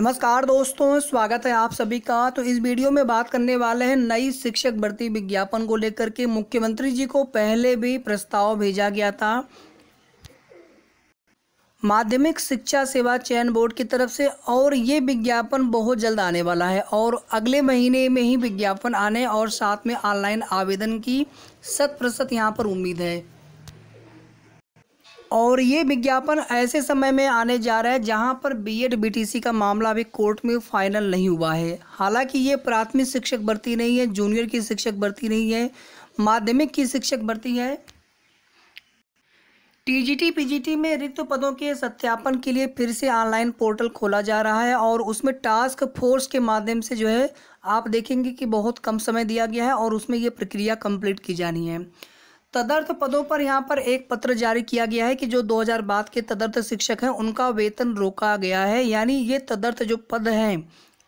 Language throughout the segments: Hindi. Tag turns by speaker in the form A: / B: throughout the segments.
A: नमस्कार दोस्तों स्वागत है आप सभी का तो इस वीडियो में बात करने वाले हैं नई शिक्षक भर्ती विज्ञापन को लेकर के मुख्यमंत्री जी को पहले भी प्रस्ताव भेजा गया था माध्यमिक शिक्षा सेवा चयन बोर्ड की तरफ से और ये विज्ञापन बहुत जल्द आने वाला है और अगले महीने में ही विज्ञापन आने और साथ में ऑनलाइन आवेदन की शत प्रतिशत यहाँ पर उम्मीद है और ये विज्ञापन ऐसे समय में आने जा रहा है जहां पर बीएड बीटीसी का मामला अभी कोर्ट में फाइनल नहीं हुआ है हालांकि ये प्राथमिक शिक्षक भर्ती नहीं है जूनियर की शिक्षक भर्ती नहीं है माध्यमिक की शिक्षक भर्ती है टीजीटी पीजीटी में रिक्त पदों के सत्यापन के लिए फिर से ऑनलाइन पोर्टल खोला जा रहा है और उसमें टास्क फोर्स के माध्यम से जो है आप देखेंगे कि बहुत कम समय दिया गया है और उसमें ये प्रक्रिया कंप्लीट की जानी है तदर्थ पदों पर यहाँ पर एक पत्र जारी किया गया है कि जो 2000 के तदर्थ शिक्षक हैं उनका वेतन रोका गया है यानी ये तदर्थ जो पद हैं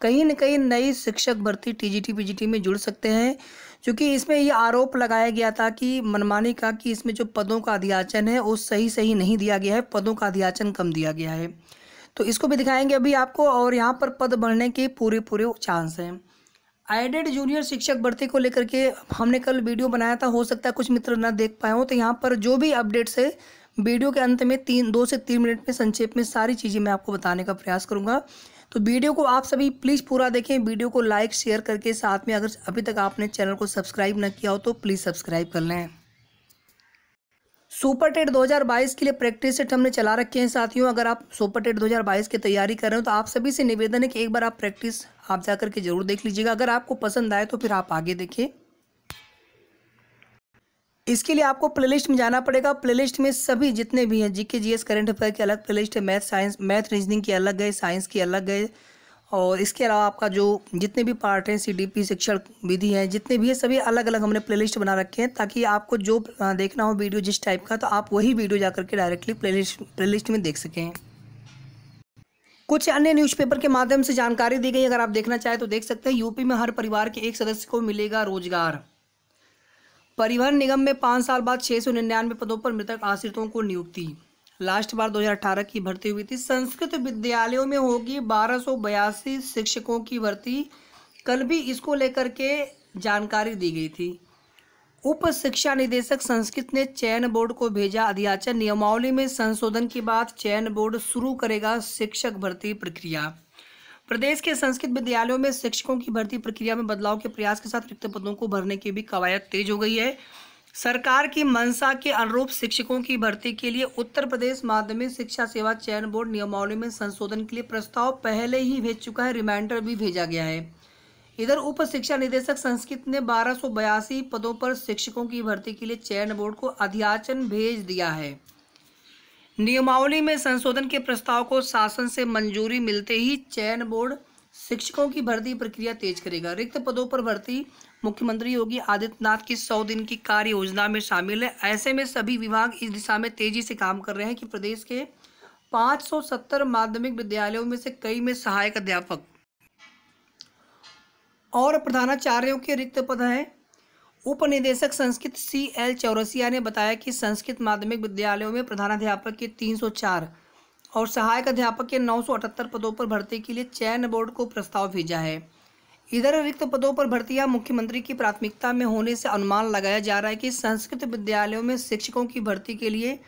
A: कहीं न कहीं नई शिक्षक भर्ती टीजीटी पीजीटी में जुड़ सकते हैं क्योंकि इसमें ये आरोप लगाया गया था कि मनमानी का कि इसमें जो पदों का अध्याचन है वो सही सही नहीं दिया गया है पदों का अध्याचन कम दिया गया है तो इसको भी दिखाएंगे अभी आपको और यहाँ पर पद बढ़ने के पूरे पूरे चांस हैं एडेड जूनियर e शिक्षक भर्ती को लेकर के हमने कल वीडियो बनाया था हो सकता है कुछ मित्र ना देख पाए हों तो यहाँ पर जो भी अपडेट्स है वीडियो के अंत में तीन दो से तीन मिनट में संक्षेप में सारी चीज़ें मैं आपको बताने का प्रयास करूँगा तो वीडियो को आप सभी प्लीज़ पूरा देखें वीडियो को लाइक शेयर करके साथ में अगर अभी तक आपने चैनल को सब्सक्राइब ना किया हो तो प्लीज़ सब्सक्राइब कर लें सुपर टेट 2022 के लिए प्रैक्टिस सेट हमने चला रखे हैं साथियों अगर आप सुपर टेट 2022 की तैयारी कर रहे हो तो आप सभी से निवेदन है कि एक बार आप प्रैक्टिस आप जा करके जरूर देख लीजिएगा अगर आपको पसंद आए तो फिर आप आगे देखिए इसके लिए आपको प्लेलिस्ट में जाना पड़ेगा प्लेलिस्ट में सभी जितने भी हैं जीके जीएस करंट अफेयर के अलग प्लेलिस्ट है मैथ साइंस मैथ रीजनिंग की अलग है साइंस की अलग है और इसके अलावा आपका जो जितने भी पार्ट हैं सी डी पी शिक्षण विधि हैं जितने भी है सभी अलग अलग हमने प्लेलिस्ट बना रखे हैं ताकि आपको जो देखना हो वीडियो जिस टाइप का तो आप वही वीडियो जा करके डायरेक्टली प्लेलिस्ट प्लेलिस्ट में देख सकें कुछ अन्य न्यूज़पेपर के माध्यम से जानकारी दी गई अगर आप देखना चाहें तो देख सकते हैं यूपी में हर परिवार के एक सदस्य को मिलेगा रोजगार परिवहन निगम में पाँच साल बाद छः सौ निन्यानवे पदों पर मृतक आश्रितों को नियुक्ति लास्ट बार 2018 की भर्ती हुई थी संस्कृत विद्यालयों में होगी बारह शिक्षकों की भर्ती कल भी इसको लेकर के जानकारी दी गई थी उप शिक्षा निदेशक संस्कृत ने चयन बोर्ड को भेजा अध्याचन नियमावली में संशोधन के बाद चयन बोर्ड शुरू करेगा शिक्षक भर्ती प्रक्रिया प्रदेश के संस्कृत विद्यालयों में शिक्षकों की भर्ती प्रक्रिया में बदलाव के प्रयास के साथ रिक्त पदों को भरने की भी कवायद तेज हो गई है सरकार की मंशा के अनुरूप शिक्षकों की भर्ती के लिए उत्तर प्रदेश माध्यमिक शिक्षा सेवा चयन बोर्ड नियमावली में संशोधन के लिए प्रस्ताव पहले ही भेज चुका है रिमाइंडर भी भेजा गया है इधर उप शिक्षा निदेशक संस्कृत ने बारह पदों पर शिक्षकों की भर्ती के लिए चयन बोर्ड को अध्याचन भेज दिया है नियमावली में संशोधन के प्रस्ताव को शासन से मंजूरी मिलते ही चयन बोर्ड शिक्षकों की भर्ती प्रक्रिया तेज करेगा रिक्त पदों पर भर्ती मुख्यमंत्री योगी आदित्यनाथ की सौ दिन की कार्य योजना में शामिल है ऐसे में सभी विभाग इस दिशा में तेजी से काम कर रहे हैं कि प्रदेश के 570 माध्यमिक विद्यालयों में से कई में सहायक अध्यापक और प्रधानाचार्यों के रिक्त पद हैं उपनिदेशक संस्कृत सी एल चौरसिया ने बताया कि संस्कृत माध्यमिक विद्यालयों में प्रधानाध्यापक के 304 और सहायक अध्यापक के 978 पदों पर भर्ती के लिए चयन बोर्ड को प्रस्ताव भेजा है इधर रिक्त पदों पर भर्तियां मुख्यमंत्री की प्राथमिकता में होने से अनुमान लगाया जा रहा है कि संस्कृत विद्यालयों में शिक्षकों की भर्ती के लिए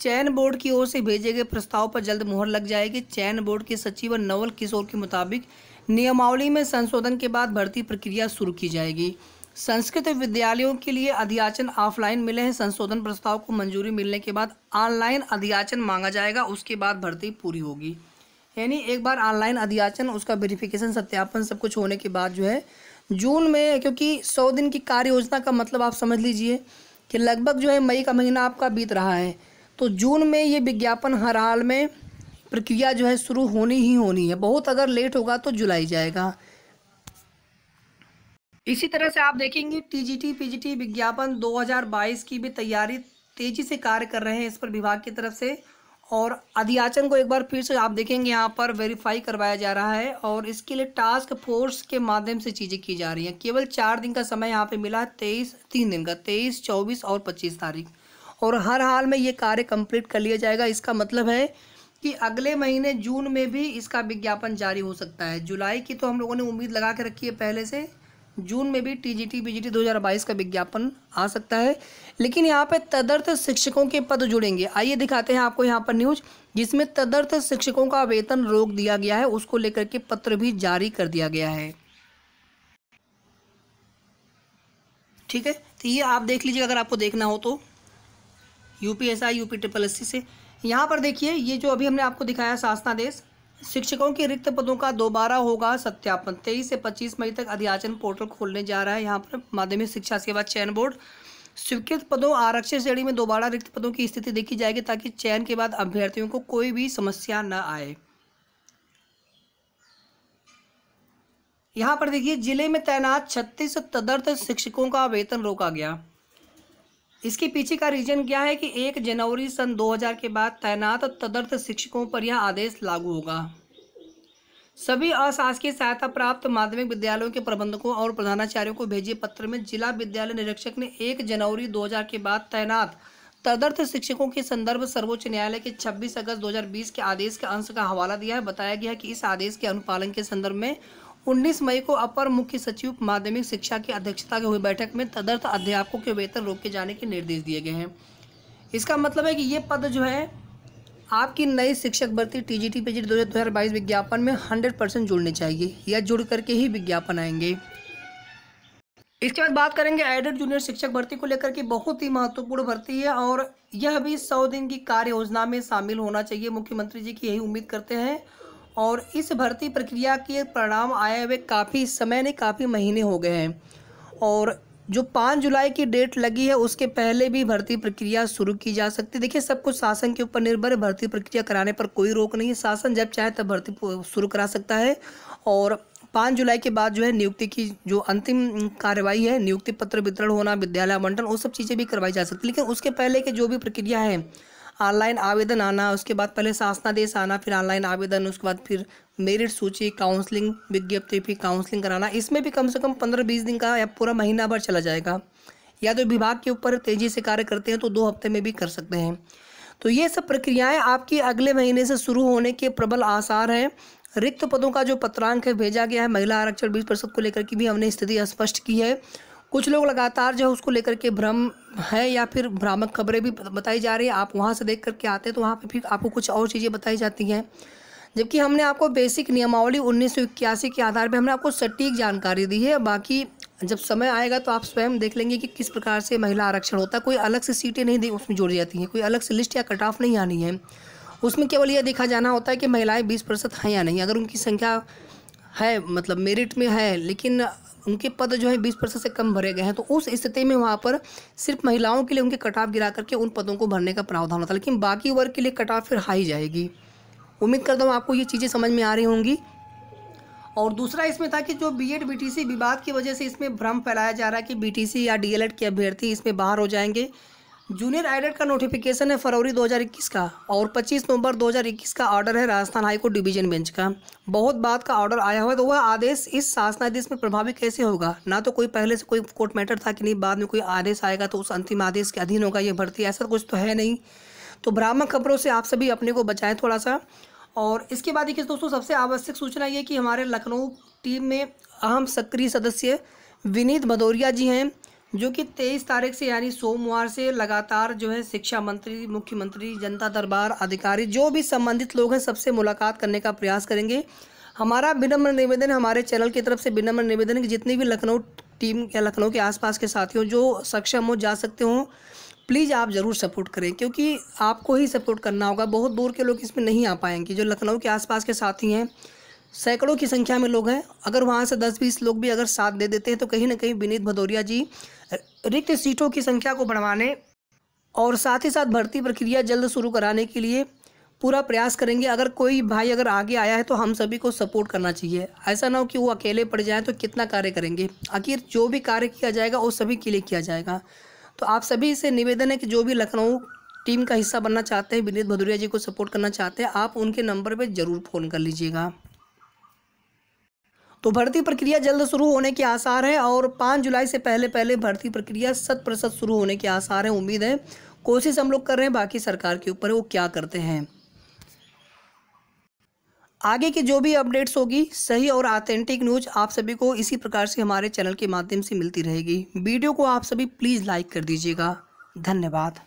A: चयन बोर्ड की ओर से भेजे गए प्रस्ताव पर जल्द मुहर लग जाएगी चयन बोर्ड के सचिव नवल किशोर के मुताबिक नियमावली में संशोधन के बाद भर्ती प्रक्रिया शुरू की जाएगी संस्कृत विद्यालयों के लिए अध्याचन ऑफलाइन मिले हैं संशोधन प्रस्ताव को मंजूरी मिलने के बाद ऑनलाइन अध्याचन मांगा जाएगा उसके बाद भर्ती पूरी होगी यानी एक बार ऑनलाइन अध्याचन उसका वेरिफिकेशन सत्यापन सब कुछ होने के बाद जो है जून में क्योंकि सौ दिन की कार्य योजना का मतलब आप समझ लीजिए कि लगभग जो है मई का महीना आपका बीत रहा है तो जून में ये विज्ञापन हर हाल में प्रक्रिया जो है शुरू होनी ही होनी है बहुत अगर लेट होगा तो जुलाई जाएगा इसी तरह से आप देखेंगे टीजीटी पीजीटी विज्ञापन 2022 की भी तैयारी तेजी से कार्य कर रहे हैं इस पर विभाग की तरफ से और अधियाचन को एक बार फिर से आप देखेंगे यहाँ पर वेरीफाई करवाया जा रहा है और इसके लिए टास्क फोर्स के माध्यम से चीज़ें की जा रही हैं केवल चार दिन का समय यहाँ पे मिला है तेईस तीन दिन का तेईस चौबीस और पच्चीस तारीख और हर हाल में ये कार्य कंप्लीट कर लिया जाएगा इसका मतलब है कि अगले महीने जून में भी इसका विज्ञापन जारी हो सकता है जुलाई की तो हम लोगों ने उम्मीद लगा के रखी है पहले से जून में भी टीजीटी बीजीटी 2022 का विज्ञापन आ सकता है लेकिन यहाँ पे तदर्थ शिक्षकों के पद जुड़ेंगे आइए दिखाते हैं आपको यहाँ पर न्यूज जिसमें तदर्थ शिक्षकों का वेतन रोक दिया गया है उसको लेकर के पत्र भी जारी कर दिया गया है ठीक है तो ये आप देख लीजिए अगर आपको देखना हो तो यूपीएसआई यूपी ट्रिपल एस से यहाँ पर देखिए ये जो अभी हमने आपको दिखाया शासनादेश शिक्षकों के रिक्त पदों का दोबारा होगा सत्यापन तेईस से पच्चीस मई तक अध्याचन पोर्टल खोलने जा रहा है यहाँ पर माध्यमिक शिक्षा सेवा चयन बोर्ड स्वीकृत पदों आरक्षित श्रेणी में दोबारा रिक्त पदों की स्थिति देखी जाएगी ताकि चयन के बाद अभ्यर्थियों को कोई भी समस्या न आए यहाँ पर देखिए जिले में तैनात छत्तीस तदर्थ शिक्षकों का वेतन रोका गया इसके पीछे का रीजन क्या है कि एक जनवरी सन 2000 के बाद तैनात तदर्थ शिक्षकों पर यह आदेश लागू होगा सभी अशासकीय सहायता प्राप्त माध्यमिक विद्यालयों के प्रबंधकों और प्रधानाचार्यों को भेजे पत्र में जिला विद्यालय निरीक्षक ने एक जनवरी 2000 के बाद तैनात तदर्थ शिक्षकों के संदर्भ सर्वोच्च न्यायालय के 26 अगस्त 2020 के आदेश के अंश का हवाला दिया है बताया गया है कि इस आदेश के अनुपालन के संदर्भ में 19 मई को अपर मुख्य सचिव माध्यमिक शिक्षा की अध्यक्षता की हुई बैठक में तदर्थ अध्यापकों के वेतन रोके जाने के निर्देश दिए गए हैं इसका मतलब है कि ये पद जो है आपकी नई शिक्षक भर्ती T G T P G दो हज़ार बाईस विज्ञापन में हंड्रेड परसेंट जुड़ने चाहिए या जुड़ करके ही विज्ञापन आएंगे इसके बाद बात करेंगे एडेड जूनियर शिक्षक भर्ती को लेकर के बहुत ही महत्वपूर्ण भर्ती है और यह भी सौ दिन की कार्य योजना में शामिल होना चाहिए मुख्यमंत्री जी की यही उम्मीद करते हैं और इस भर्ती प्रक्रिया के परिणाम आए हुए काफ़ी समय ने काफ़ी महीने हो गए हैं और जो पाँच जुलाई की डेट लगी है उसके पहले भी भर्ती प्रक्रिया शुरू की जा सकती है देखिए सब कुछ शासन के ऊपर निर्भर है भर्ती प्रक्रिया कराने पर कोई रोक नहीं है शासन जब चाहे तब भर्ती शुरू करा सकता है और पाँच जुलाई के बाद जो है नियुक्ति की जो अंतिम कार्रवाई है नियुक्ति पत्र वितरण होना विद्यालय आवंटन वो सब चीज़ें भी करवाई जा सकती है लेकिन उसके पहले के जो भी प्रक्रिया है ऑनलाइन आवेदन आना उसके बाद पहले शासनादेश आना फिर ऑनलाइन आवेदन उसके बाद फिर मेरिट सूची काउंसलिंग विज्ञप्ति फिर काउंसलिंग कराना इसमें भी कम से कम पंद्रह बीस दिन का या पूरा महीना भर चला जाएगा या तो विभाग के ऊपर तेज़ी से कार्य करते हैं तो दो हफ्ते में भी कर सकते हैं तो ये सब प्रक्रियाएं आपकी अगले महीने से शुरू होने के प्रबल आसार हैं रिक्त पदों का जो पत्रांक है भेजा गया है महिला आरक्षण बीस प्रतिशत को लेकर की भी हमने स्थिति स्पष्ट की है कुछ लोग लगातार जो है उसको लेकर के भ्रम है या फिर भ्रामक खबरें भी बताई जा रही है आप वहाँ से देख करके आते हैं तो वहाँ पर फिर आपको कुछ और चीज़ें बताई जाती हैं जबकि हमने आपको बेसिक नियमावली उन्नीस के आधार पर हमने आपको सटीक जानकारी दी है बाकी जब समय आएगा तो आप स्वयं देख लेंगे कि किस प्रकार से महिला आरक्षण होता है कोई अलग से सीटें नहीं दी उसमें जोड़ी जाती हैं कोई अलग से लिस्ट या कट ऑफ नहीं आनी है उसमें केवल यह देखा जाना होता है कि महिलाएं बीस प्रतिशत हैं या नहीं अगर उनकी संख्या है मतलब मेरिट में है लेकिन उनके पद जो है बीस परसेंट से कम भरे गए हैं तो उस स्थिति में वहाँ पर सिर्फ महिलाओं के लिए उनके कटाव गिरा करके उन पदों को भरने का प्रावधान होता है लेकिन बाकी वर्ग के लिए कटाव फिर हाई जाएगी उम्मीद करता हूँ आपको ये चीज़ें समझ में आ रही होंगी और दूसरा इसमें था कि जो बी एड विवाद की वजह से इसमें भ्रम फैलाया जा रहा है कि बी या डी के अभ्यर्थी इसमें बाहर हो जाएंगे जूनियर एडेट का नोटिफिकेशन है फरवरी 2021 का और 25 नवंबर 2021 का ऑर्डर है राजस्थान हाईकोर्ट डिवीजन बेंच का बहुत बात का ऑर्डर आया हुआ है तो वह आदेश इस शासनादेश में प्रभावी कैसे होगा ना तो कोई पहले से कोई कोर्ट मैटर था कि नहीं बाद में कोई आदेश आएगा तो उस अंतिम आदेश के अधीन होगा ये भर्ती ऐसा कुछ तो है नहीं तो भ्रामक खबरों से आप सभी अपने को बचाएं थोड़ा सा और इसके बाद देखिए दोस्तों सबसे आवश्यक सूचना ये कि हमारे लखनऊ टीम में अहम सक्रिय सदस्य विनीत भदौरिया जी हैं जो कि तेईस तारीख से यानी सोमवार से लगातार जो है शिक्षा मंत्री मुख्यमंत्री जनता दरबार अधिकारी जो भी संबंधित लोग हैं सबसे मुलाकात करने का प्रयास करेंगे हमारा विनम्र निवेदन हमारे चैनल की तरफ से विनम्र निवेदन कि जितनी भी लखनऊ टीम या लखनऊ के आसपास के साथियों जो सक्षम हो जा सकते हों प्लीज़ आप ज़रूर सपोर्ट करें क्योंकि आपको ही सपोर्ट करना होगा बहुत दूर के लोग इसमें नहीं आ पाएंगे जो लखनऊ के आसपास के साथी हैं सैकड़ों की संख्या में लोग हैं अगर वहाँ से दस बीस लोग भी अगर साथ दे देते हैं तो कहीं ना कहीं विनीत भदौरिया जी रिक्त सीटों की संख्या को बढ़वाने और साथ ही साथ भर्ती प्रक्रिया जल्द शुरू कराने के लिए पूरा प्रयास करेंगे अगर कोई भाई अगर आगे आया है तो हम सभी को सपोर्ट करना चाहिए ऐसा ना हो कि वो अकेले पड़ जाए तो कितना कार्य करेंगे आखिर जो भी कार्य किया जाएगा वो सभी के लिए किया जाएगा तो आप सभी से निवेदन है कि जो भी लखनऊ टीम का हिस्सा बनना चाहते हैं विनीत भदौरिया जी को सपोर्ट करना चाहते हैं आप उनके नंबर पर ज़रूर फ़ोन कर लीजिएगा तो भर्ती प्रक्रिया जल्द शुरू होने के आसार हैं और पाँच जुलाई से पहले पहले भर्ती प्रक्रिया शत प्रतिशत शुरू होने के आसार हैं उम्मीद है कोशिश हम लोग कर रहे हैं बाकी सरकार के ऊपर वो क्या करते हैं आगे की जो भी अपडेट्स होगी सही और ऑथेंटिक न्यूज आप सभी को इसी प्रकार से हमारे चैनल के माध्यम से मिलती रहेगी वीडियो को आप सभी प्लीज़ लाइक कर दीजिएगा धन्यवाद